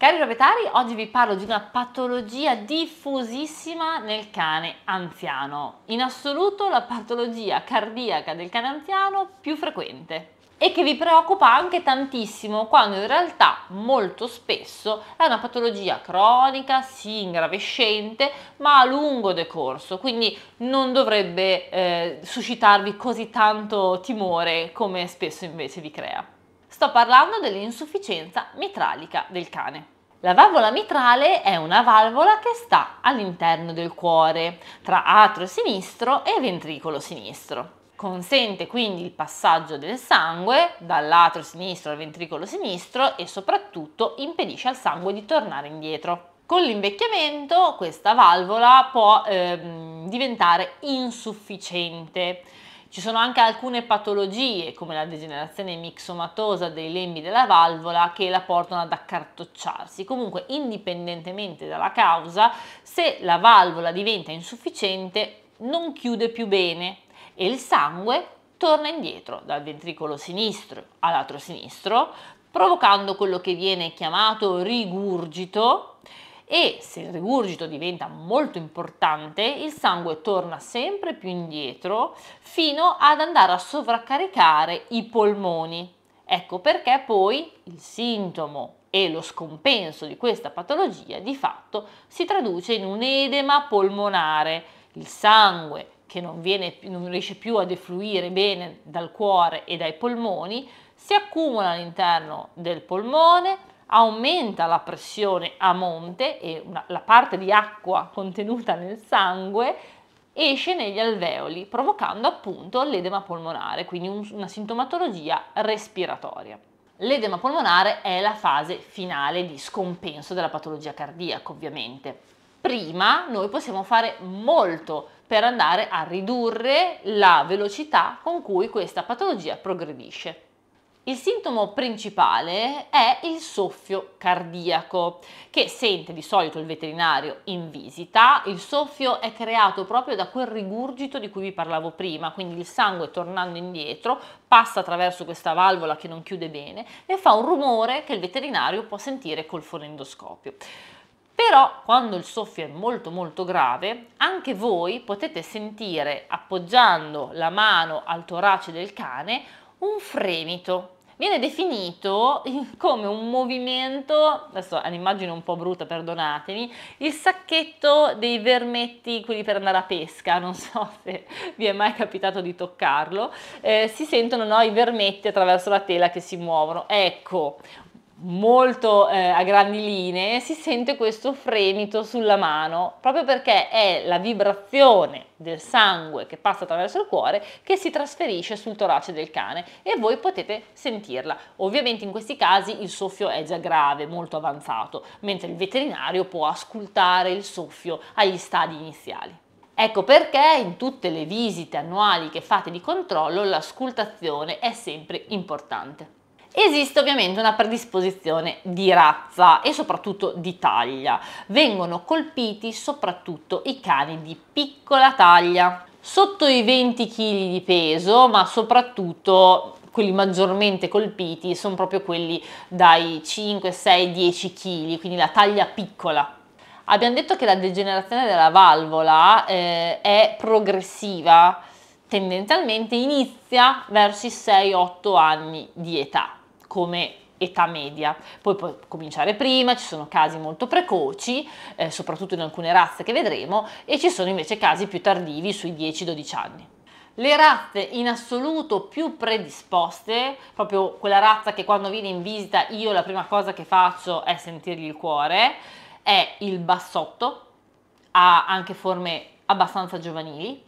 Cari proprietari, oggi vi parlo di una patologia diffusissima nel cane anziano, in assoluto la patologia cardiaca del cane anziano più frequente e che vi preoccupa anche tantissimo quando in realtà molto spesso è una patologia cronica, sì ingravescente, ma a lungo decorso, quindi non dovrebbe eh, suscitarvi così tanto timore come spesso invece vi crea. Sto parlando dell'insufficienza mitralica del cane. La valvola mitrale è una valvola che sta all'interno del cuore, tra atro sinistro e ventricolo sinistro. Consente quindi il passaggio del sangue dall'atrio sinistro al ventricolo sinistro e soprattutto impedisce al sangue di tornare indietro. Con l'invecchiamento questa valvola può ehm, diventare insufficiente ci sono anche alcune patologie, come la degenerazione mixomatosa dei lembi della valvola, che la portano ad accartocciarsi. Comunque, indipendentemente dalla causa, se la valvola diventa insufficiente, non chiude più bene e il sangue torna indietro dal ventricolo sinistro all'altro sinistro, provocando quello che viene chiamato rigurgito e se il rigurgito diventa molto importante il sangue torna sempre più indietro fino ad andare a sovraccaricare i polmoni. Ecco perché poi il sintomo e lo scompenso di questa patologia di fatto si traduce in un edema polmonare. Il sangue che non, viene, non riesce più a defluire bene dal cuore e dai polmoni si accumula all'interno del polmone, aumenta la pressione a monte e una, la parte di acqua contenuta nel sangue esce negli alveoli, provocando appunto l'edema polmonare, quindi un, una sintomatologia respiratoria. L'edema polmonare è la fase finale di scompenso della patologia cardiaca, ovviamente. Prima noi possiamo fare molto per andare a ridurre la velocità con cui questa patologia progredisce. Il sintomo principale è il soffio cardiaco che sente di solito il veterinario in visita. Il soffio è creato proprio da quel rigurgito di cui vi parlavo prima, quindi il sangue tornando indietro passa attraverso questa valvola che non chiude bene e fa un rumore che il veterinario può sentire col fonendoscopio. Però quando il soffio è molto molto grave, anche voi potete sentire appoggiando la mano al torace del cane un fremito viene definito come un movimento, adesso è un'immagine un po' brutta, perdonatemi, il sacchetto dei vermetti, quelli per andare a pesca, non so se vi è mai capitato di toccarlo, eh, si sentono no, i vermetti attraverso la tela che si muovono. Ecco, molto eh, a grandi linee si sente questo fremito sulla mano proprio perché è la vibrazione del sangue che passa attraverso il cuore che si trasferisce sul torace del cane e voi potete sentirla ovviamente in questi casi il soffio è già grave molto avanzato mentre il veterinario può ascoltare il soffio agli stadi iniziali Ecco perché in tutte le visite annuali che fate di controllo l'ascultazione è sempre importante. Esiste ovviamente una predisposizione di razza e soprattutto di taglia. Vengono colpiti soprattutto i cani di piccola taglia, sotto i 20 kg di peso, ma soprattutto quelli maggiormente colpiti sono proprio quelli dai 5, 6, 10 kg, quindi la taglia piccola. Abbiamo detto che la degenerazione della valvola eh, è progressiva, tendenzialmente inizia verso i 6-8 anni di età come età media. Poi può cominciare prima, ci sono casi molto precoci, eh, soprattutto in alcune razze che vedremo, e ci sono invece casi più tardivi sui 10-12 anni. Le razze in assoluto più predisposte, proprio quella razza che quando viene in visita io la prima cosa che faccio è sentirgli il cuore, è il bassotto, ha anche forme abbastanza giovanili,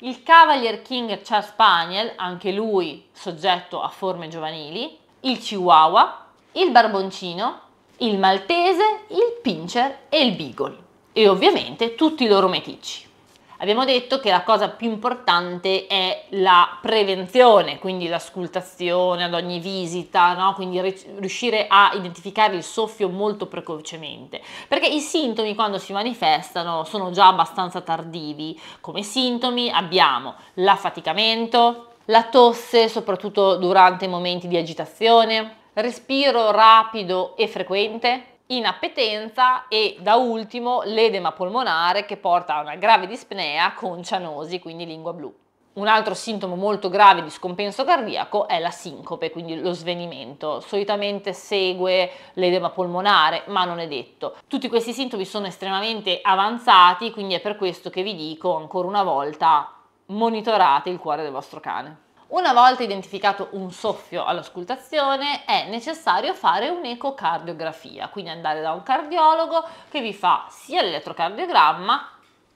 il Cavalier King Charles Spaniel, anche lui soggetto a forme giovanili, il chihuahua, il barboncino, il maltese, il pincher e il beagle e ovviamente tutti i loro meticci. Abbiamo detto che la cosa più importante è la prevenzione, quindi l'ascoltazione ad ogni visita, no? quindi riuscire a identificare il soffio molto precocemente, perché i sintomi quando si manifestano sono già abbastanza tardivi. Come sintomi abbiamo l'affaticamento, la tosse soprattutto durante i momenti di agitazione, respiro rapido e frequente, inappetenza e da ultimo l'edema polmonare che porta a una grave dispnea con cianosi, quindi lingua blu. Un altro sintomo molto grave di scompenso cardiaco è la sincope, quindi lo svenimento. Solitamente segue l'edema polmonare, ma non è detto. Tutti questi sintomi sono estremamente avanzati, quindi è per questo che vi dico ancora una volta monitorate il cuore del vostro cane. Una volta identificato un soffio all'ascoltazione è necessario fare un'ecocardiografia, quindi andare da un cardiologo che vi fa sia l'elettrocardiogramma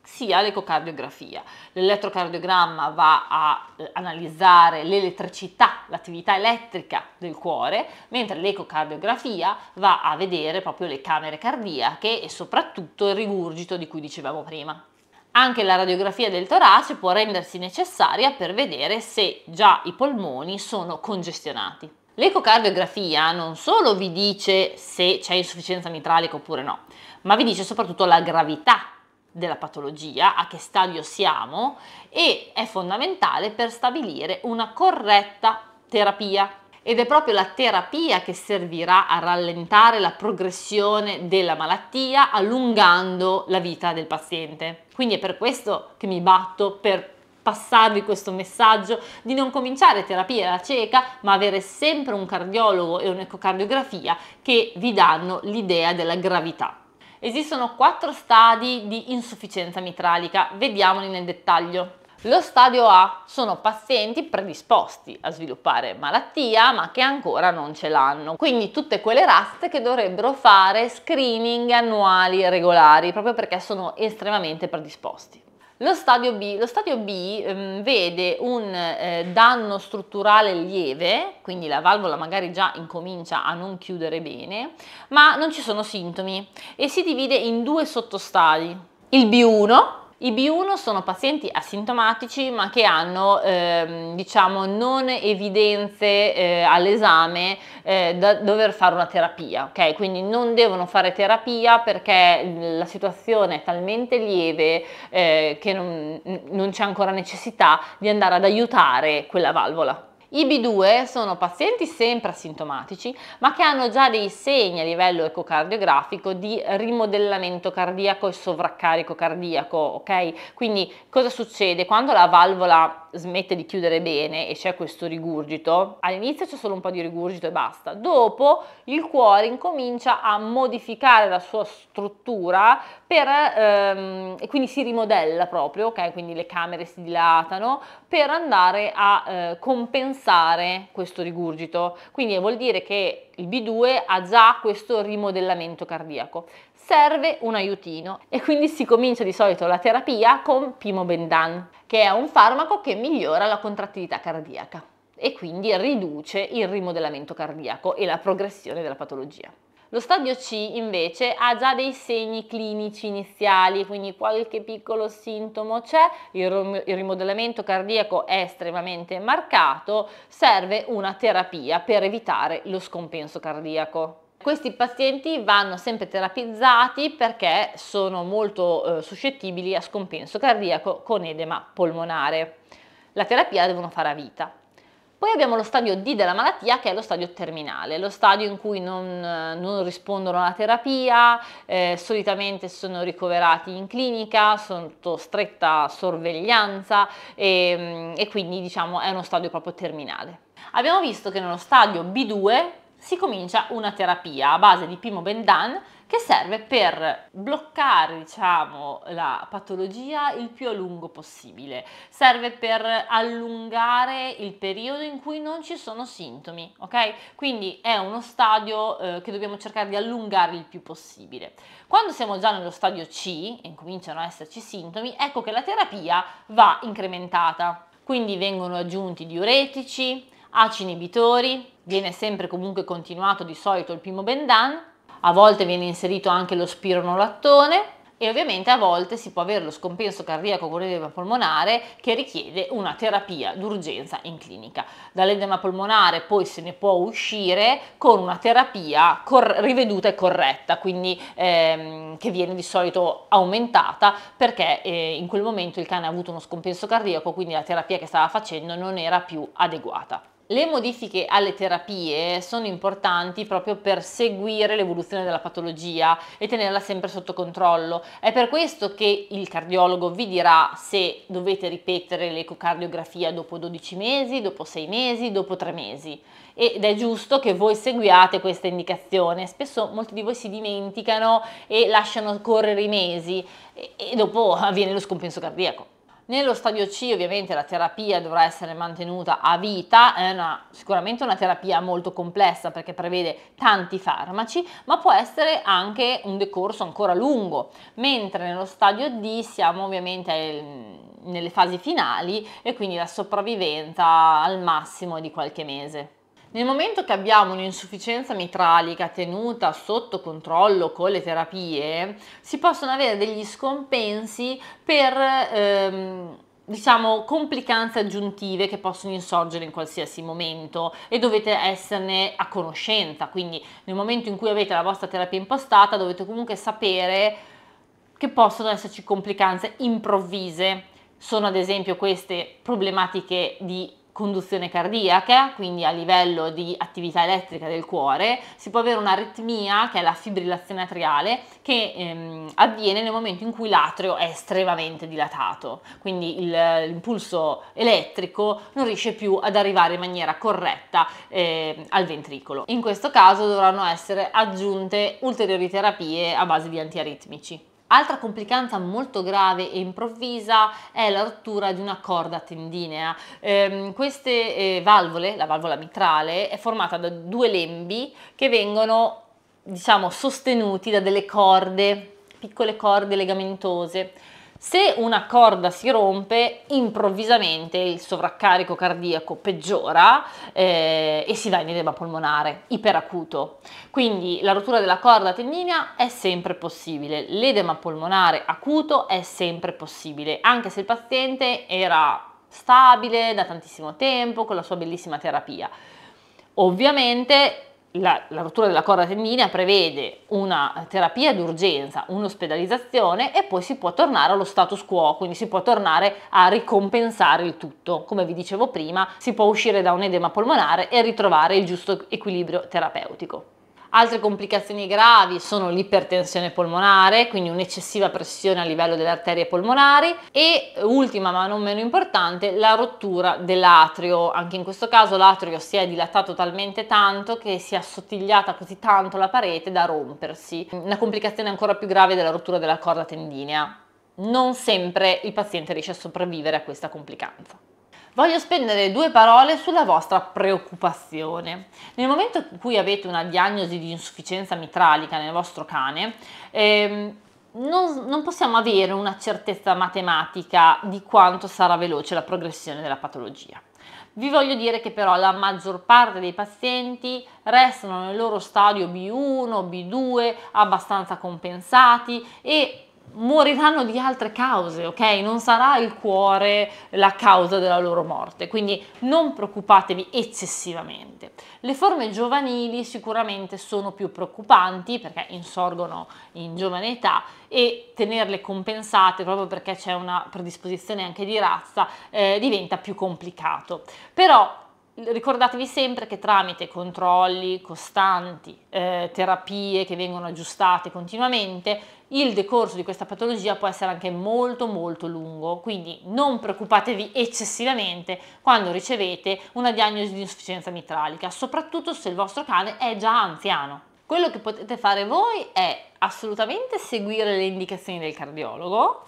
sia l'ecocardiografia. L'elettrocardiogramma va a eh, analizzare l'elettricità, l'attività elettrica del cuore, mentre l'ecocardiografia va a vedere proprio le camere cardiache e soprattutto il rigurgito di cui dicevamo prima. Anche la radiografia del torace può rendersi necessaria per vedere se già i polmoni sono congestionati. L'ecocardiografia non solo vi dice se c'è insufficienza mitralica oppure no, ma vi dice soprattutto la gravità della patologia, a che stadio siamo e è fondamentale per stabilire una corretta terapia ed è proprio la terapia che servirà a rallentare la progressione della malattia allungando la vita del paziente. Quindi è per questo che mi batto per passarvi questo messaggio di non cominciare terapia alla cieca, ma avere sempre un cardiologo e un'ecocardiografia che vi danno l'idea della gravità. Esistono quattro stadi di insufficienza mitralica, vediamoli nel dettaglio. Lo stadio A sono pazienti predisposti a sviluppare malattia ma che ancora non ce l'hanno, quindi tutte quelle razze che dovrebbero fare screening annuali regolari proprio perché sono estremamente predisposti. Lo stadio B, lo stadio B ehm, vede un eh, danno strutturale lieve, quindi la valvola magari già incomincia a non chiudere bene, ma non ci sono sintomi e si divide in due sottostadi. Il B1 i B1 sono pazienti asintomatici ma che hanno ehm, diciamo non evidenze eh, all'esame eh, da dover fare una terapia, ok? Quindi non devono fare terapia perché la situazione è talmente lieve eh, che non, non c'è ancora necessità di andare ad aiutare quella valvola. I B2 sono pazienti sempre asintomatici, ma che hanno già dei segni a livello ecocardiografico di rimodellamento cardiaco e sovraccarico cardiaco, ok? Quindi cosa succede? Quando la valvola smette di chiudere bene e c'è questo rigurgito, all'inizio c'è solo un po' di rigurgito e basta. Dopo il cuore incomincia a modificare la sua struttura per, ehm, e quindi si rimodella proprio, ok? Quindi le camere si dilatano, per andare a eh, compensare questo rigurgito. Quindi vuol dire che il B2 ha già questo rimodellamento cardiaco. Serve un aiutino e quindi si comincia di solito la terapia con Pimobendan, che è un farmaco che migliora la contrattilità cardiaca e quindi riduce il rimodellamento cardiaco e la progressione della patologia. Lo stadio C invece ha già dei segni clinici iniziali, quindi qualche piccolo sintomo c'è, il rimodellamento cardiaco è estremamente marcato, serve una terapia per evitare lo scompenso cardiaco. Questi pazienti vanno sempre terapizzati perché sono molto eh, suscettibili a scompenso cardiaco con edema polmonare. La terapia la devono fare a vita. Poi abbiamo lo stadio D della malattia che è lo stadio terminale, lo stadio in cui non, eh, non rispondono alla terapia, eh, solitamente sono ricoverati in clinica, sotto stretta sorveglianza e, mm, e quindi diciamo è uno stadio proprio terminale. Abbiamo visto che nello stadio B2 si comincia una terapia a base di pimobendan che serve per bloccare diciamo, la patologia il più a lungo possibile, serve per allungare il periodo in cui non ci sono sintomi, ok? Quindi è uno stadio eh, che dobbiamo cercare di allungare il più possibile. Quando siamo già nello stadio C e cominciano a esserci sintomi, ecco che la terapia va incrementata. Quindi vengono aggiunti diuretici, ACI inibitori, viene sempre comunque continuato di solito il primo bendan a volte viene inserito anche lo spironolattone e ovviamente a volte si può avere lo scompenso cardiaco con l'edema polmonare che richiede una terapia d'urgenza in clinica. Dall'edema polmonare poi se ne può uscire con una terapia riveduta e corretta, quindi ehm, che viene di solito aumentata perché eh, in quel momento il cane ha avuto uno scompenso cardiaco, quindi la terapia che stava facendo non era più adeguata. Le modifiche alle terapie sono importanti proprio per seguire l'evoluzione della patologia e tenerla sempre sotto controllo. È per questo che il cardiologo vi dirà se dovete ripetere l'ecocardiografia dopo 12 mesi, dopo 6 mesi, dopo 3 mesi. Ed è giusto che voi seguiate questa indicazione. Spesso molti di voi si dimenticano e lasciano correre i mesi e dopo avviene lo scompenso cardiaco. Nello stadio C ovviamente la terapia dovrà essere mantenuta a vita, è una, sicuramente una terapia molto complessa perché prevede tanti farmaci, ma può essere anche un decorso ancora lungo, mentre nello stadio D siamo ovviamente nelle fasi finali e quindi la sopravvivenza al massimo di qualche mese. Nel momento che abbiamo un'insufficienza mitralica tenuta sotto controllo con le terapie, si possono avere degli scompensi per ehm, diciamo complicanze aggiuntive che possono insorgere in qualsiasi momento e dovete esserne a conoscenza quindi nel momento in cui avete la vostra terapia impostata dovete comunque sapere che possono esserci complicanze improvvise sono ad esempio queste problematiche di conduzione cardiaca, quindi a livello di attività elettrica del cuore, si può avere un'aritmia che è la fibrillazione atriale che ehm, avviene nel momento in cui l'atrio è estremamente dilatato, quindi il, l'impulso elettrico non riesce più ad arrivare in maniera corretta eh, al ventricolo. In questo caso dovranno essere aggiunte ulteriori terapie a base di antiaritmici. Altra complicanza molto grave e improvvisa è la rottura di una corda tendinea. Eh, queste eh, valvole, la valvola mitrale, è formata da due lembi che vengono diciamo sostenuti da delle corde, piccole corde legamentose. Se una corda si rompe, improvvisamente il sovraccarico cardiaco peggiora eh, e si va in edema polmonare iperacuto. Quindi la rottura della corda tendinea è sempre possibile, l'edema polmonare acuto è sempre possibile, anche se il paziente era stabile da tantissimo tempo con la sua bellissima terapia. Ovviamente la, la, rottura della corda tendinea prevede una terapia d'urgenza, un'ospedalizzazione e poi si può tornare allo status quo, quindi si può tornare a ricompensare il tutto. Come vi dicevo prima, si può uscire da un edema polmonare e ritrovare il giusto equilibrio terapeutico. Altre complicazioni gravi sono l'ipertensione polmonare, quindi un'eccessiva pressione a livello delle arterie polmonari e ultima ma non meno importante la rottura dell'atrio. Anche in questo caso l'atrio si è dilatato talmente tanto che si è assottigliata così tanto la parete da rompersi. Una complicazione ancora più grave della rottura della corda tendinea. Non sempre il paziente riesce a sopravvivere a questa complicanza voglio spendere due parole sulla vostra preoccupazione. Nel momento in cui avete una diagnosi di insufficienza mitralica nel vostro cane, ehm, non, non, possiamo avere una certezza matematica di quanto sarà veloce la progressione della patologia. Vi voglio dire che però la maggior parte dei pazienti restano nel loro stadio B1, B2, abbastanza compensati e moriranno di altre cause, ok? Non sarà il cuore la causa della loro morte, quindi non preoccupatevi eccessivamente. Le forme giovanili sicuramente sono più preoccupanti perché insorgono in giovane età e tenerle compensate proprio perché c'è una predisposizione anche di razza eh, diventa più complicato. Però ricordatevi sempre che tramite controlli costanti, eh, terapie che vengono aggiustate continuamente, il decorso di questa patologia può essere anche molto molto lungo, quindi non preoccupatevi eccessivamente quando ricevete una diagnosi di insufficienza mitralica, soprattutto se il vostro cane è già anziano. Quello che potete fare voi è assolutamente seguire le indicazioni del cardiologo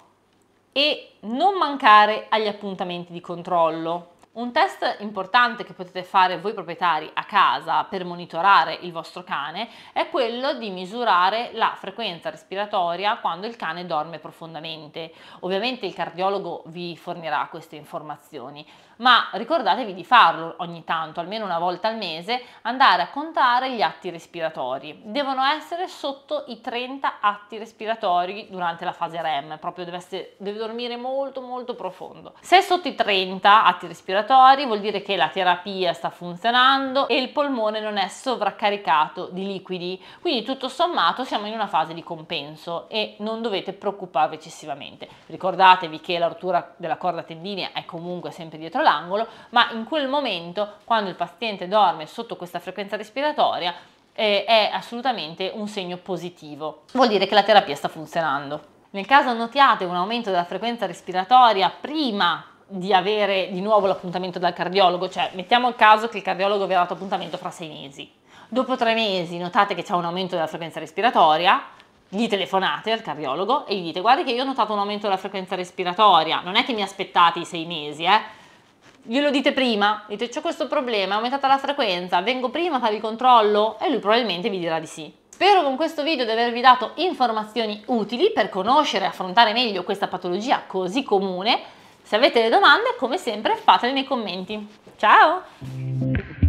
e non mancare agli appuntamenti di controllo un test importante che potete fare voi proprietari a casa per monitorare il vostro cane è quello di misurare la frequenza respiratoria quando il cane dorme profondamente. Ovviamente il cardiologo vi fornirà queste informazioni, ma ricordatevi di farlo ogni tanto, almeno una volta al mese, andare a contare gli atti respiratori. Devono essere sotto i 30 atti respiratori durante la fase REM, proprio deve, essere, deve dormire molto molto profondo. Se è sotto i 30 atti respiratori respiratori, vuol dire che la terapia sta funzionando e il polmone non è sovraccaricato di liquidi, quindi tutto sommato siamo in una fase di compenso e non dovete preoccuparvi eccessivamente. Ricordatevi che la rottura della corda tendinea è comunque sempre dietro l'angolo, ma in quel momento quando il paziente dorme sotto questa frequenza respiratoria eh, è assolutamente un segno positivo, vuol dire che la terapia sta funzionando. Nel caso notiate un aumento della frequenza respiratoria prima di avere di nuovo l'appuntamento dal cardiologo, cioè mettiamo il caso che il cardiologo vi ha dato appuntamento fra sei mesi, dopo tre mesi notate che c'è un aumento della frequenza respiratoria, gli telefonate al cardiologo e gli dite guarda che io ho notato un aumento della frequenza respiratoria, non è che mi aspettate i sei mesi, eh? glielo dite prima, dite c'è questo problema, è aumentata la frequenza, vengo prima a fare il controllo e lui probabilmente vi dirà di sì. Spero con questo video di avervi dato informazioni utili per conoscere e affrontare meglio questa patologia così comune se avete delle domande, come sempre, fatele nei commenti. Ciao!